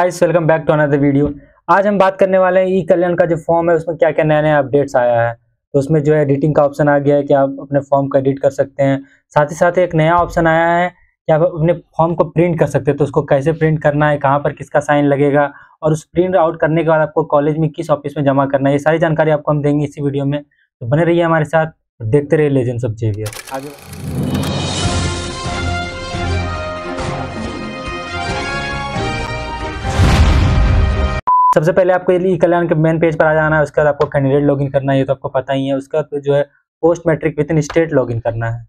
guys welcome back to another video आज हम बात करने वाले हैं ई कल्याण का जो फॉर्म है उसमें क्या क्या नया नया अपडेट्स आया है तो उसमें जो है एडिटिंग का ऑप्शन आ गया है कि आप अपने फॉर्म को एडिट कर सकते हैं साथ ही साथ एक नया ऑप्शन आया है कि आप अपने फॉर्म को प्रिंट कर सकते हैं तो उसको कैसे प्रिंट करना है कहाँ पर किसका साइन लगेगा और उस प्रिंट आउट करने के बाद आपको कॉलेज में किस ऑफिस में जमा करना है ये सारी जानकारी आपको हम देंगे इसी वीडियो में तो बने रहिए हमारे साथ देखते रहिए लेजेंड्स ऑफ जेवियर आगे सबसे पहले आपको ई कल्याण के मेन पेज पर आ जाना है उसके बाद आपको कैंडिडेट लॉगिन करना है ये तो आपको पता ही है उसके बाद जो है post matric within state login करना है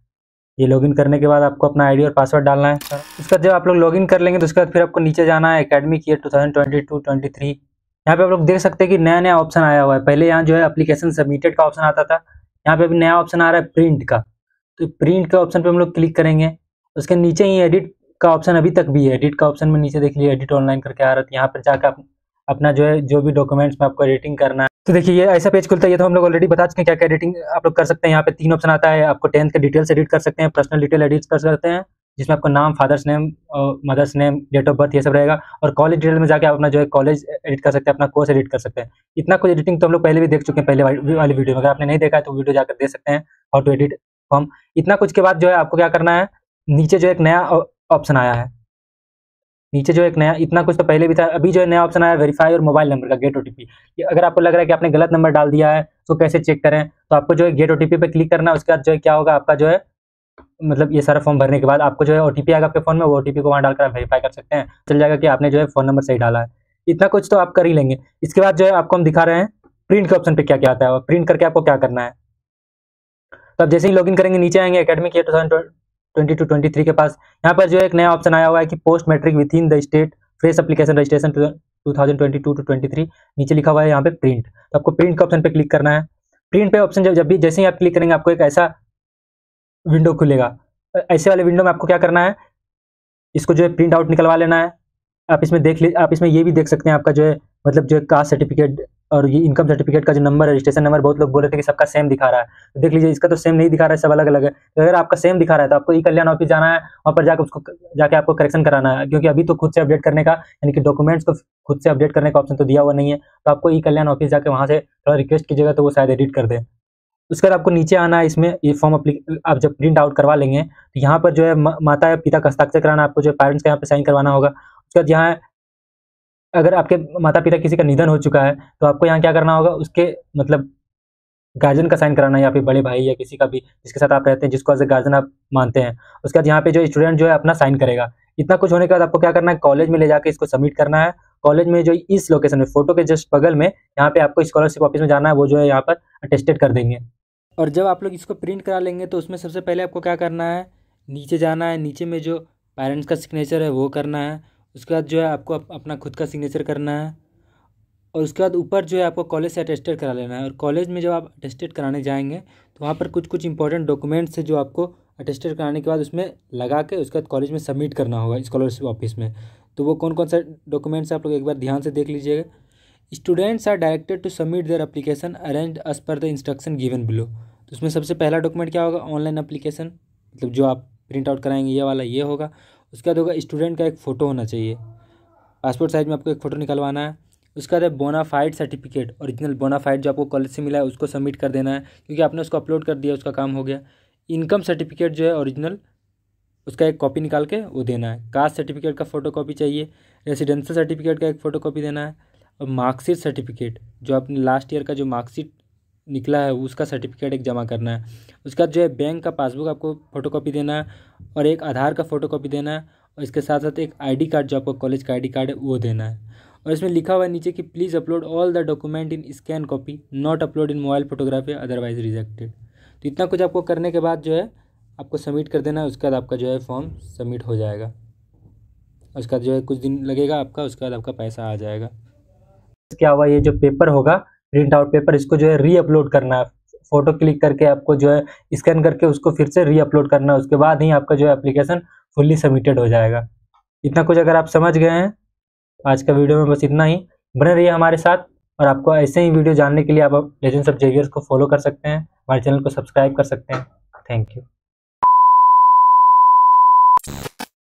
ये लॉगिन करने के बाद आपको अपना आईडी और पासवर्ड डालना है उसके बाद जब आप लोग लॉगिन कर लेंगे तो उसके बाद फिर आपको नीचे जाना है academic year two thousand twenty two twenty three यहाँ पे आप लोग देख सकते हैं कि नया नया ऑप्शन आया हुआ है पहले यहाँ जो है अप्लीकेशन सबमिटेड का ऑप्शन आता था यहाँ पे अभी नया ऑप्शन आ रहा है प्रिंट का तो प्रिंट का ऑप्शन पर हम लोग क्लिक करेंगे उसके नीचे ही एडिट का ऑप्शन अभी तक भी है एडिट का ऑप्शन में नीचे देख लिया एडिट ऑनलाइन करके आ रहा था तो यहाँ पर जाकर आप अपना जो है जो भी डॉक्यूमेंट्स में आपको एडिटिंग करना है तो देखिए ये ऐसा पेज खुलता है ये तो हम लोग ऑलरेडी बता चुके हैं क्या क्या एडिटिंग आप लोग कर सकते हैं यहाँ पे तीन ऑप्शन आता है आपको टेंथ के डिटेल्स एडिट कर सकते हैं पर्सनल डिटेल एडिट कर सकते हैं जिसमें आपका नाम father's name mother's name date of birth ये सब रहेगा और कॉलेज डिटेल में जाकर आप अपना जो है कॉलेज एडिट कर सकते हैं अपना कोर्स एडिट कर सकते हैं इतना कुछ एडिटिंग तो हम लोग पहले भी देख चुके हैं पहले वाली वीडियो में अगर आपने नहीं देखा है तो वीडियो जाकर देख सकते हैं हाउ टू एडिट फॉर्म इतना कुछ के बाद जो है आपको क्या करना है नीचे जो एक नया ऑप्शन आया है नीचे जो एक नया इतना कुछ तो पहले भी था अभी जो नया ऑप्शन आया वेरीफाई और मोबाइल नंबर का गेट ओटीपी अगर आपको लग रहा है कि आपने गलत नंबर डाल दिया है तो कैसे चेक करें तो आपको जो है गेट ओटीपी पे क्लिक करना उसके बाद जो है क्या होगा आपका जो है मतलब ये सारा फॉर्म भरने के बाद आपको जो है ओटीपी आएगा आपके फोन में वो ओटीपी को वहाँ डालकर आप वेरीफाई कर सकते हैं चल जाएगा कि आपने जो है फोन नंबर सही डाला है इतना कुछ तो आप कर ही लेंगे इसके बाद जो है आपको हम दिखा रहे हैं प्रिंट के ऑप्शन पे क्या क्या आता है और प्रिंट करके आपको क्या करना है तो आप जैसे ही लॉगिन करेंगे नीचे आएंगे अकेडमी के two thousand twenty two twenty three के पास यहाँ पर जो एक नया ऑप्शन आया हुआ है कि post matric within the state fresh application registration two thousand twenty two two twenty three नीचे लिखा हुआ है यहाँ पे प्रिंट तो आपको प्रिंट के ऑप्शन पे क्लिक करना है प्रिंट पे ऑप्शन जब भी जैसे ही आप क्लिक करेंगे आपको एक ऐसा विंडो खुलेगा ऐसे वाले विंडो में आपको क्या करना है इसको जो है प्रिंट आउट निकलवा लेना है आप इसमें देख ले आप इसमें ये भी देख सकते हैं आपका जो है मतलब जो है कास्ट सर्टिफिकेट और ये इनकम सर्टिफिकेट का जो नंबर है रजिस्ट्रेशन नंबर बहुत लोग बोल रहे थे कि सबका सेम दिखा रहा है तो देख लीजिए इसका तो सेम नहीं दिखा रहा है सब अलग अलग है तो अगर आपका सेम दिखा रहा है तो आपको ई कल्याण ऑफिस जाना है वहाँ पर जाकर उसको जाके आपको करेक्शन कराना है क्योंकि अभी तो खुद से अपडेट करने का यानी कि डॉक्यूमेंट्स को खुद से अपडेट करने का ऑप्शन तो दिया हुआ नहीं है तो आपको ई कल्याण ऑफिस जाकर वहाँ से थोड़ा रिक्वेस्ट कीजिएगा तो वो शायद एडिट कर दे उसके बाद आपको नीचे आना है इसमें ये फॉर्म आप जब प्रिंट आउट करवा लेंगे तो यहाँ पर जो है माता या पिता का हस्ताक्षर कराना आपको जो है पेरेंट्स का यहाँ पे साइन करवाना होगा उसके बाद यहाँ अगर आपके माता पिता किसी का निधन हो चुका है तो आपको यहाँ क्या करना होगा उसके मतलब गार्जियन का साइन कराना है या फिर बड़े भाई या किसी का भी जिसके साथ आप रहते हैं जिसको एज ए गार्जियन आप मानते हैं उसके बाद यहाँ पे जो स्टूडेंट जो है अपना साइन करेगा इतना कुछ होने के बाद आपको क्या करना है कॉलेज में ले जाकर इसको सबमिट करना है कॉलेज में जो इस लोकेशन में फोटो के जस्ट बगल में यहाँ पे आपको स्कॉलरशिप ऑफिस में जाना है वो जो है यहाँ पर अटेस्टेड कर देंगे और जब आप लोग इसको प्रिंट करा लेंगे तो उसमें सबसे पहले आपको क्या करना है नीचे जाना है नीचे में जो पेरेंट्स का सिग्नेचर है वो करना है उसके बाद जो है आपको अपना खुद का सिग्नेचर करना है और उसके बाद ऊपर जो है आपको कॉलेज से अटेस्टेड करा लेना है और कॉलेज में जब आप अटेस्टेड कराने जाएंगे तो वहाँ पर कुछ कुछ इंपॉर्टेंट डॉक्यूमेंट्स है जो आपको अटेस्टेड कराने के बाद उसमें लगा के उसके बाद कॉलेज में सबमिट करना होगा स्कॉलरशिप ऑफिस में तो वो कौन कौन सा डॉक्यूमेंट्स आप लोग एक बार ध्यान से देख लीजिएगा students are directed to submit their application arrange as per the instruction given below तो उसमें सबसे पहला डॉक्यूमेंट क्या होगा ऑनलाइन अप्लीकेशन मतलब जो आप प्रिंट आउट कराएंगे ये वाला ये होगा उसके बाद होगा स्टूडेंट का एक फ़ोटो होना चाहिए पासपोर्ट साइज़ में आपको एक फ़ोटो निकलवाना है उसके बाद बोनाफाइड सर्टिफिकेट ओरिजिनल बोनाफाइड जो आपको कॉलेज से मिला है उसको सबमिट कर देना है क्योंकि आपने उसको अपलोड कर दिया उसका काम हो गया इनकम सर्टिफिकेट जो है ओरिजिनल उसका एक कॉपी निकाल के वो देना है कास्ट सर्टिफिकेट का फ़ोटो कॉपी चाहिए रेसिडेंशल सर्टिफिकेट का एक फ़ोटो कॉपी देना है और मार्कशीट सर्टिफिकेट जो आपने लास्ट ईयर का जो मार्कशीट निकला है उसका सर्टिफिकेट एक जमा करना है उसके बाद जो है बैंक का पासबुक आपको फोटोकॉपी देना है और एक आधार का फोटोकॉपी देना है और इसके साथ साथ एक आईडी कार्ड जो आपको कॉलेज का आईडी कार्ड है वो देना है और इसमें लिखा हुआ है नीचे कि please upload all the document in scan copy not upload in mobile photography otherwise rejected तो इतना कुछ आपको करने के बाद जो है आपको सबमिट कर देना है उसके बाद आपका जो है फॉर्म सबमिट हो जाएगा उसका जो है कुछ दिन लगेगा आपका उसके बाद आपका पैसा आ जाएगा क्या हुआ ये जो पेपर होगा प्रिंट आउट पेपर इसको जो है री अपलोड करना है फोटो क्लिक करके आपको जो है स्कैन करके उसको फिर से री अपलोड करना है उसके बाद ही आपका जो है एप्लीकेशन फुल्ली सबमिटेड हो जाएगा इतना कुछ अगर आप समझ गए हैं आज का वीडियो में बस इतना ही बने रहिए हमारे साथ और आपको ऐसे ही वीडियो जानने के लिए आप लेजेंड्स ऑफ जेवियर्स को फॉलो कर सकते हैं हमारे चैनल को सब्सक्राइब कर सकते हैं थैंक यू